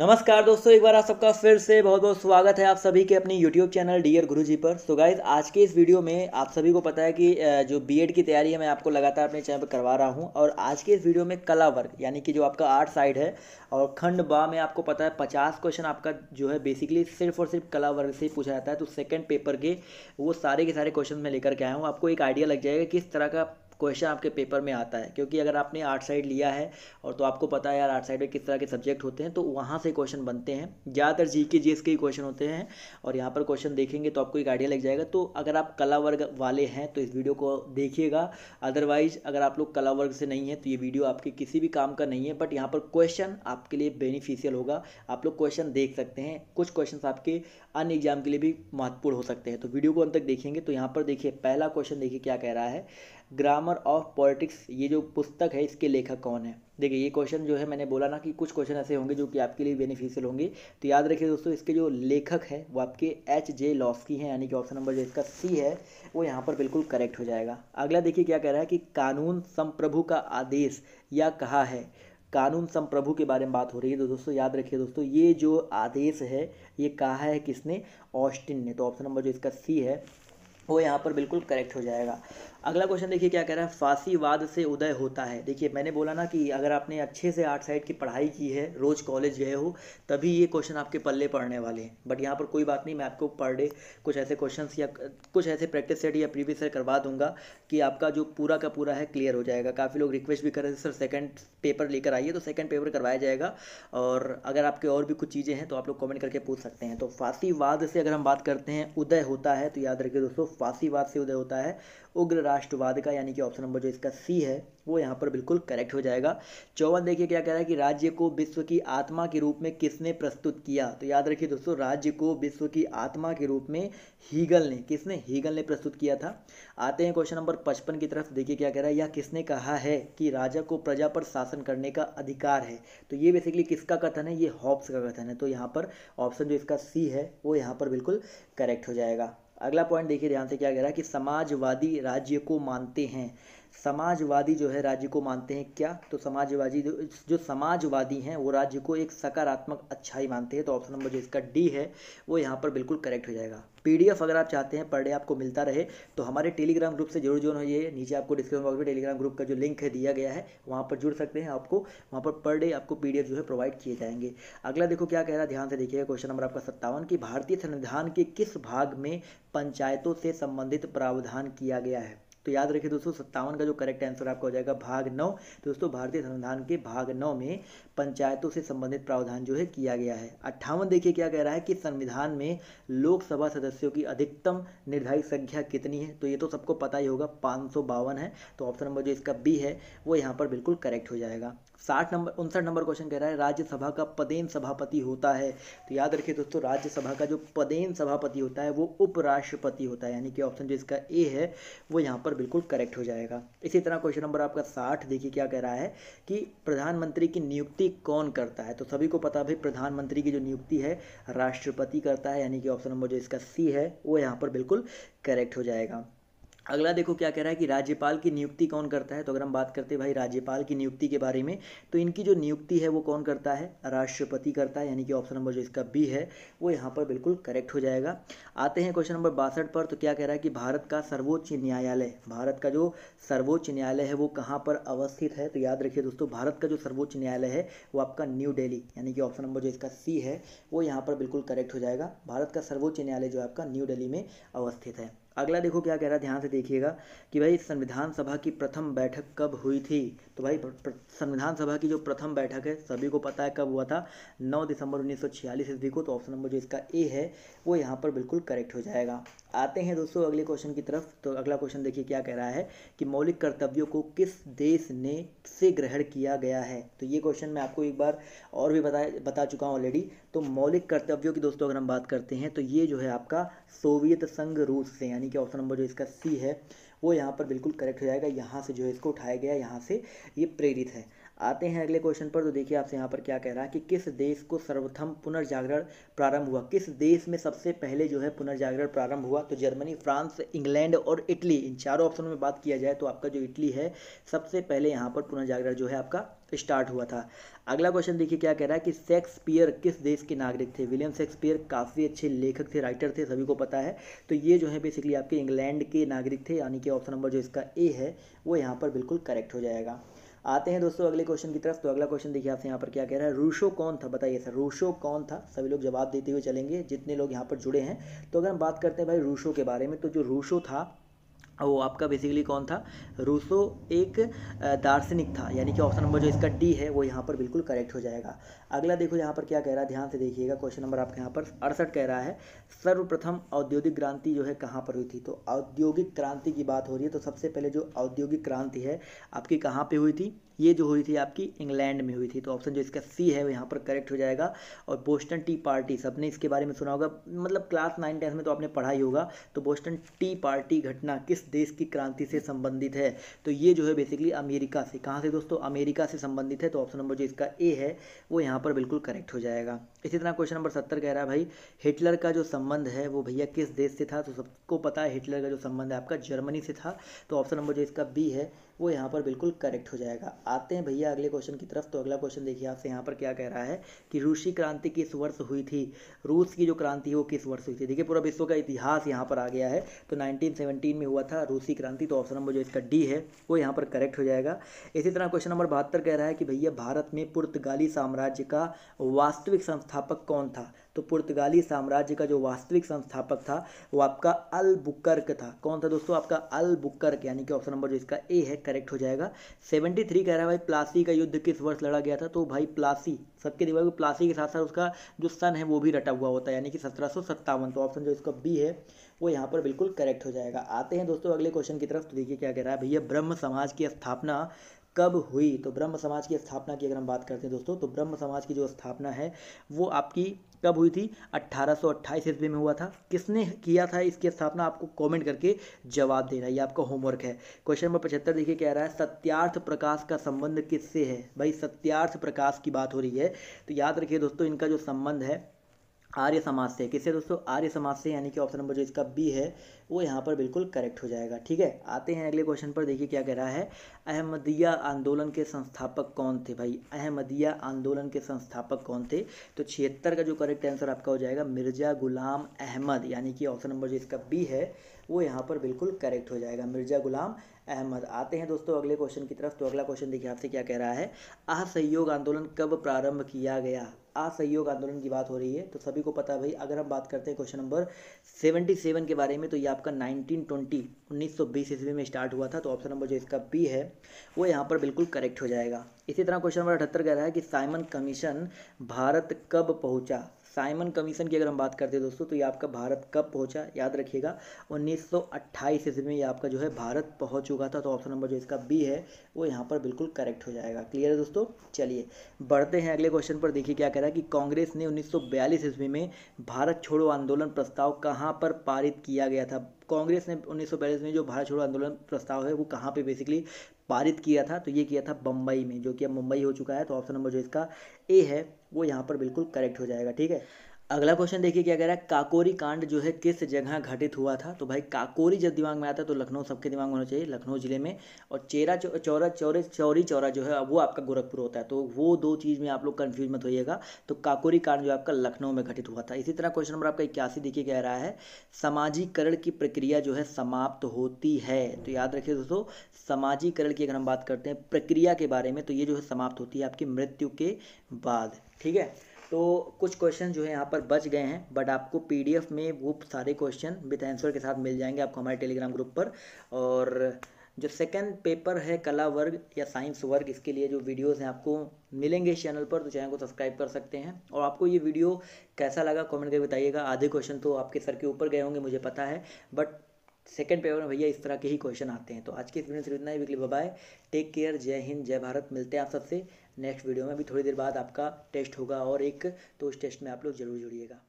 नमस्कार दोस्तों एक बार आप सबका फिर से बहुत बहुत स्वागत है आप सभी के अपने YouTube चैनल डियर गुरु जी पर सो so गाइज आज के इस वीडियो में आप सभी को पता है कि जो बीएड की तैयारी है मैं आपको लगातार अपने चैनल पर करवा रहा हूं और आज के इस वीडियो में कला वर्ग यानी कि जो आपका आर्ट साइड है और खंड बा में आपको पता है पचास क्वेश्चन आपका जो है बेसिकली सिर्फ और सिर्फ कला वर्ग से पूछा जाता है तो सेकेंड पेपर के वो सारे के सारे क्वेश्चन मैं लेकर के आया हूँ आपको एक आइडिया लग जाएगा किस तरह का क्वेश्चन आपके पेपर में आता है क्योंकि अगर आपने आर्ट साइड लिया है और तो आपको पता है यार आर्ट साइड में किस तरह के सब्जेक्ट होते हैं तो वहाँ से क्वेश्चन बनते हैं ज़्यादातर जी के जी के ही क्वेश्चन होते हैं और यहाँ पर क्वेश्चन देखेंगे तो आपको एक आइडिया लग जाएगा तो अगर आप कला वर्ग वाले हैं तो इस वीडियो को देखिएगा अदरवाइज अगर आप लोग कला वर्ग से नहीं है तो ये वीडियो आपके किसी भी काम का नहीं है बट यहाँ पर क्वेश्चन आपके लिए बेनिफिशियल होगा आप लोग क्वेश्चन देख सकते हैं कुछ क्वेश्चन आपके अन्य एग्जाम के लिए भी महत्वपूर्ण हो सकते हैं तो वीडियो को अंत तक देखेंगे तो यहाँ पर देखिए पहला क्वेश्चन देखिए क्या कह रहा है ग्रामर ऑफ पॉलिटिक्स ये जो पुस्तक है इसके लेखक कौन है देखिए ये क्वेश्चन जो है मैंने बोला ना कि कुछ क्वेश्चन ऐसे होंगे जो कि आपके लिए बेनिफिशियल होंगे तो याद रखिए दोस्तों इसके जो लेखक है वो आपके एच जे लॉस्की हैं यानी कि ऑप्शन नंबर जो इसका सी है वो यहाँ पर बिल्कुल करेक्ट हो जाएगा अगला देखिए क्या कह रहा है कि कानून संप्रभु का आदेश या कहा है कानून संप्रभु के बारे में बात हो रही है तो दोस्तों याद रखिए दोस्तों ये जो आदेश है ये कहा है किसने ऑस्टिन ने तो ऑप्शन नंबर जो इसका सी है वो यहाँ पर बिल्कुल करेक्ट हो जाएगा अगला क्वेश्चन देखिए क्या कह रहा है फांसीवाद से उदय होता है देखिए मैंने बोला ना कि अगर आपने अच्छे से आर्ट साइड की पढ़ाई की है रोज़ कॉलेज गए हो तभी ये क्वेश्चन आपके पल्ले पड़ने वाले हैं बट यहाँ पर कोई बात नहीं मैं आपको पर डे कुछ ऐसे क्वेश्चन या कुछ ऐसे प्रैक्टिस सेट या प्रीवियस सेट करवा दूंगा कि आपका जो पूरा का पूरा है क्लियर हो जाएगा काफ़ी लोग रिक्वेस्ट भी कर रहे थे सर सेकेंड पेपर लेकर आइए तो सेकेंड पेपर करवाया जाएगा और अगर आपके और भी कुछ चीज़ें हैं तो आप लोग कॉमेंट करके पूछ सकते हैं तो फांसीवाद से अगर हम बात करते हैं उदय होता है तो याद रखिए दोस्तों फांसीवाद से उदय होता है उग्र राष्ट्रवाद का यानी कि ऑप्शन नंबर जो इसका सी है वो यहाँ पर बिल्कुल करेक्ट हो जाएगा चौवन देखिए क्या कह रहा है कि राज्य को विश्व की आत्मा के रूप में किसने प्रस्तुत किया तो याद रखिए दोस्तों राज्य को विश्व की आत्मा के रूप में हीगल ने किसने हीगल ने प्रस्तुत किया था आते हैं क्वेश्चन नंबर पचपन की तरफ देखिए क्या कह रहा है या किसने कहा है कि राजा को प्रजा पर शासन करने का अधिकार है तो ये बेसिकली किसका कथन है ये हॉब्स का कथन है तो यहाँ पर ऑप्शन जो इसका सी है वो यहाँ पर बिल्कुल करेक्ट हो जाएगा अगला पॉइंट देखिए ध्यान से क्या कह रहा है कि समाजवादी राज्य को मानते हैं समाजवादी जो है राज्य को मानते हैं क्या तो समाजवादी जो, जो समाजवादी हैं वो राज्य को एक सकारात्मक अच्छाई मानते हैं तो ऑप्शन नंबर जो इसका डी है वो यहाँ पर बिल्कुल करेक्ट हो जाएगा पीडीएफ अगर आप चाहते हैं पर डे आपको मिलता रहे तो हमारे टेलीग्राम ग्रुप से जरूर ज्वाइन होइए नीचे आपको डिस्क्रिप्शन बॉक्स में टेलीग्राम ग्रुप का जो लिंक है दिया गया है वहाँ पर जुड़ सकते हैं आपको वहाँ पर पर डे आपको पी जो है प्रोवाइड किए जाएंगे अगला देखो क्या कह रहा है ध्यान से देखिएगा क्वेश्चन नंबर आपका सत्तावन की भारतीय संविधान के किस भाग में पंचायतों से संबंधित प्रावधान किया गया है तो याद रखिए दोस्तों सत्तावन का जो करेक्ट आंसर आपका हो जाएगा भाग नौ तो दोस्तों भारतीय संविधान के भाग नौ में पंचायतों से संबंधित प्रावधान जो है किया गया है अट्ठावन देखिए क्या कह रहा है कि संविधान में लोकसभा सदस्यों की अधिकतम निर्धारित संख्या कितनी है तो ये तो सबको पता ही होगा पाँच है तो ऑप्शन नंबर जो इसका बी है वो यहाँ पर बिल्कुल करेक्ट हो जाएगा साठ नंबर उनसठ नंबर क्वेश्चन कह रहा है राज्यसभा का पदेन सभापति होता है तो याद रखिए दोस्तों राज्यसभा का जो पदेन सभापति होता है वो उपराष्ट्रपति होता है यानी कि ऑप्शन जो इसका ए है वो यहाँ पर बिल्कुल करेक्ट हो जाएगा इसी तरह क्वेश्चन नंबर आपका साठ देखिए क्या कह रहा है कि प्रधानमंत्री की नियुक्ति कौन करता है तो सभी को पता भाई प्रधानमंत्री की जो नियुक्ति है राष्ट्रपति करता है यानी कि ऑप्शन नंबर जो इसका सी है वो यहाँ पर बिल्कुल करेक्ट हो जाएगा अगला देखो क्या कह रहा है कि राज्यपाल की नियुक्ति कौन करता है तो अगर हम बात करते हैं भाई राज्यपाल की नियुक्ति के बारे में तो इनकी जो नियुक्ति है वो कौन करता है राष्ट्रपति करता है यानी कि ऑप्शन नंबर जो इसका बी है वो यहाँ पर बिल्कुल करेक्ट हो जाएगा आते हैं क्वेश्चन नंबर बासठ पर तो क्या कह रहा है कि भारत का सर्वोच्च न्यायालय भारत का जो सर्वोच्च न्यायालय है वो कहाँ पर अवस्थित है तो याद रखिए दोस्तों भारत का जो सर्वोच्च न्यायालय है वो आपका न्यू डेली यानी कि ऑप्शन नंबर जो इसका सी है वो यहाँ पर बिल्कुल करेक्ट हो जाएगा भारत का सर्वोच्च न्यायालय जो आपका न्यू डेली में अवस्थित है अगला देखो क्या कह रहा है ध्यान से देखिएगा कि भाई संविधान सभा की प्रथम बैठक कब हुई थी तो भाई संविधान सभा की जो प्रथम बैठक है सभी को पता है कब हुआ था 9 दिसंबर 1946 ईस्वी को तो ऑप्शन नंबर जो इसका ए है वो यहाँ पर बिल्कुल करेक्ट हो जाएगा आते हैं दोस्तों अगले क्वेश्चन की तरफ तो अगला क्वेश्चन देखिए क्या कह रहा है कि मौलिक कर्तव्यों को किस देश ने से ग्रहण किया गया है तो ये क्वेश्चन मैं आपको एक बार और भी बता बता चुका हूँ ऑलरेडी तो मौलिक कर्तव्यों की दोस्तों अगर हम बात करते हैं तो ये जो है आपका सोवियत संघ रूस से यानी कि ऑप्शन नंबर जो इसका सी है वो यहाँ पर बिल्कुल करेक्ट हो जाएगा यहाँ से जो है इसको उठाया गया यहाँ से ये प्रेरित है आते हैं अगले क्वेश्चन पर तो देखिए आपसे यहाँ पर क्या कह रहा है कि किस देश को सर्वप्रथम पुनर्जागरण प्रारंभ हुआ किस देश में सबसे पहले जो है पुनर्जागरण प्रारंभ हुआ तो जर्मनी फ्रांस इंग्लैंड और इटली इन चारों ऑप्शनों में बात किया जाए तो आपका जो इटली है सबसे पहले यहाँ पर पुनर्जागरण जो है आपका स्टार्ट हुआ था अगला क्वेश्चन देखिए क्या कह रहा है कि शेक्सपियर किस देश के नागरिक थे विलियम शेक्सपियर काफ़ी अच्छे लेखक थे राइटर थे सभी को पता है तो ये जो है बेसिकली आपके इंग्लैंड के नागरिक थे यानी कि ऑप्शन नंबर जो इसका ए है वो यहाँ पर बिल्कुल करेक्ट हो जाएगा आते हैं दोस्तों अगले क्वेश्चन की तरफ तो अगला क्वेश्चन देखिए आपसे यहाँ पर क्या कह रहा है रूशो कौन था बताइए सर रूशो कौन था सभी लोग जवाब देते हुए चलेंगे जितने लोग यहाँ पर जुड़े हैं तो अगर हम बात करते हैं भाई रूशो के बारे में तो जो रूशो था वो आपका बेसिकली कौन था रूसो एक दार्शनिक था यानी कि ऑप्शन नंबर जो इसका डी है वो यहाँ पर बिल्कुल करेक्ट हो जाएगा अगला देखो यहाँ पर क्या कह रहा है ध्यान से देखिएगा क्वेश्चन नंबर आपके यहाँ पर अड़सठ कह रहा है सर्वप्रथम औद्योगिक क्रांति जो है कहाँ पर हुई थी तो औद्योगिक क्रांति की बात हो रही है तो सबसे पहले जो औद्योगिक क्रांति है आपकी कहाँ पर हुई थी ये जो हुई थी आपकी इंग्लैंड में हुई थी तो ऑप्शन जो इसका सी है वो यहाँ पर करेक्ट हो जाएगा और बोस्टन टी पार्टी सबने इसके बारे में सुना होगा मतलब क्लास नाइन टेंथ में तो आपने पढ़ा ही होगा तो बोस्टन टी पार्टी घटना किस देश की क्रांति से संबंधित है तो ये जो है बेसिकली अमेरिका से कहाँ से दोस्तों अमेरिका से संबंधित है तो ऑप्शन नंबर जो इसका ए है वो यहाँ पर बिल्कुल करेक्ट हो जाएगा इसी तरह क्वेश्चन नंबर सत्तर कह रहा है भाई हिटलर का जो संबंध है वो भैया किस देश से था तो सबको पता है हिटलर का जो संबंध है आपका जर्मनी से था तो ऑप्शन नंबर जो इसका बी है वो यहाँ पर बिल्कुल करेक्ट हो जाएगा आते हैं भैया अगले क्वेश्चन की तरफ तो अगला क्वेश्चन देखिए आपसे यहाँ पर क्या कह रहा है कि रूसी क्रांति किस वर्ष हुई थी रूस की जो क्रांति वो किस वर्ष हुई थी देखिए पूरा विश्व का इतिहास यहाँ पर आ गया है तो नाइनटीन में हुआ था रूसी क्रांति तो ऑप्शन नंबर जो इसका डी है वो यहाँ पर करेक्ट हो जाएगा इसी तरह क्वेश्चन नंबर बहत्तर कह रहा है कि भैया भारत में पुर्तगाली साम्राज्य का वास्तविक संस्था संस्थापक कौन था तो पुर्तगाली साम्राज्य का जो वास्तविक संस्थापक था वो आपका अल बुकर्क था कौन था दोस्तों आपका अल बुकर्क यानी कि ऑप्शन नंबर जो इसका ए है करेक्ट हो जाएगा सेवेंटी थ्री कह रहा है भाई प्लासी का युद्ध किस वर्ष लड़ा गया था तो भाई प्लासी सबके दिमाग में प्लासी के साथ साथ उसका जो सन है वो भी रटा हुआ होता है यानी कि सत्रह तो ऑप्शन जो इसका बी है वो यहाँ पर बिल्कुल करेक्ट हो जाएगा आते हैं दोस्तों अगले क्वेश्चन की तरफ तो देखिए क्या कह रहा है भैया ब्रह्म समाज की स्थापना कब हुई तो ब्रह्म समाज की स्थापना की अगर हम बात करते हैं दोस्तों तो ब्रह्म समाज की जो स्थापना है वो आपकी कब हुई थी 1828 ईस्वी में हुआ था किसने किया था इसकी स्थापना आपको कमेंट करके जवाब देना ये आपका होमवर्क है क्वेश्चन नंबर पचहत्तर देखिए कह रहा है सत्यार्थ प्रकाश का संबंध किससे है भाई सत्यार्थ प्रकाश की बात हो रही है तो याद रखिए दोस्तों इनका जो संबंध है आर्य समाज से किससे दोस्तों आर्य समाज से यानी कि ऑप्शन नंबर जो इसका बी है वो यहाँ पर बिल्कुल करेक्ट हो जाएगा ठीक है आते हैं अगले क्वेश्चन पर देखिए क्या कह रहा है अहमदिया आंदोलन के संस्थापक कौन थे भाई अहमदिया आंदोलन के संस्थापक कौन थे तो छिहत्तर का जो करेक्ट आंसर आपका हो जाएगा मिर्जा गुलाम अहमद यानी कि ऑप्शन नंबर जो इसका बी है वो यहाँ पर बिल्कुल करेक्ट हो जाएगा मिर्जा गुलाम अहमद आते हैं दोस्तों अगले क्वेश्चन की तरफ तो अगला क्वेश्चन देखिए आपसे क्या कह रहा है असहयोग आंदोलन कब प्रारंभ किया गया असहयोग आंदोलन की बात हो रही है तो सभी को पता है भाई अगर हम बात करते हैं क्वेश्चन नंबर सेवेंटी सेवन के बारे में तो ये आपका नाइनटीन ट्वेंटी उन्नीस सौ बीस ईस्वी में स्टार्ट हुआ था तो ऑप्शन नंबर जो इसका बी है वो यहाँ पर बिल्कुल करेक्ट हो जाएगा इसी तरह क्वेश्चन नंबर अठहत्तर कह रहा है कि साइमन कमीशन भारत कब पहुँचा साइमन कमीशन की अगर हम बात करते हैं दोस्तों तो ये आपका भारत कब पहुंचा याद रखिएगा 1928 ईस्वी में ये आपका जो है भारत पहुंच चुका था तो ऑप्शन नंबर जो इसका बी है वो यहाँ पर बिल्कुल करेक्ट हो जाएगा क्लियर है दोस्तों चलिए बढ़ते हैं अगले क्वेश्चन पर देखिए क्या कह रहा है कि कांग्रेस ने उन्नीस ईस्वी में भारत छोड़ो आंदोलन प्रस्ताव कहाँ पर पारित किया गया था कांग्रेस ने उन्नीस में जो भारत छोड़ो आंदोलन प्रस्ताव है वो कहाँ पे बेसिकली पारित किया था तो ये किया था बम्बई में जो कि अब मुंबई हो चुका है तो ऑप्शन नंबर जो इसका ए है वो यहाँ पर बिल्कुल करेक्ट हो जाएगा ठीक है अगला क्वेश्चन देखिए क्या कह रहा है काकोरी कांड जो है किस जगह घटित हुआ था तो भाई काकोरी जब दिमाग में आता है तो लखनऊ सबके दिमाग में होना चाहिए लखनऊ जिले में और चेरा चौरा चौरे चौरी चौरा जो है वो आपका गोरखपुर होता है तो वो दो चीज़ में आप लोग कन्फ्यूज मत होइएगा तो काकोरी कांड जो आपका लखनऊ में घटित हुआ था इसी तरह क्वेश्चन नंबर आपका इक्यासी देखिए कह रहा है समाजीकरण की प्रक्रिया जो है समाप्त होती है तो याद रखिए दोस्तों समाजीकरण की अगर हम बात करते हैं प्रक्रिया के बारे में तो ये जो है समाप्त होती है आपकी मृत्यु के बाद ठीक है तो कुछ क्वेश्चन जो है यहाँ पर बच गए हैं बट आपको पीडीएफ में वो सारे क्वेश्चन विथ आंसर के साथ मिल जाएंगे आपको हमारे टेलीग्राम ग्रुप पर और जो सेकंड पेपर है कला वर्ग या साइंस वर्ग इसके लिए जो वीडियोस हैं आपको मिलेंगे इस चैनल पर तो चैनल को सब्सक्राइब कर सकते हैं और आपको ये वीडियो कैसा लगा कमेंट करके बताइएगा आधे क्वेश्चन तो आपके सर के ऊपर गए होंगे मुझे पता है बट सेकेंड पेपर में भैया इस तरह के ही क्वेश्चन आते हैं तो आज के इस वीडियो से इतना ही बिकली बाय टेक केयर जय हिंद जय भारत मिलते हैं आप सबसे नेक्स्ट वीडियो में अभी थोड़ी देर बाद आपका टेस्ट होगा और एक तो उस टेस्ट में आप लोग जरूर जुड़िएगा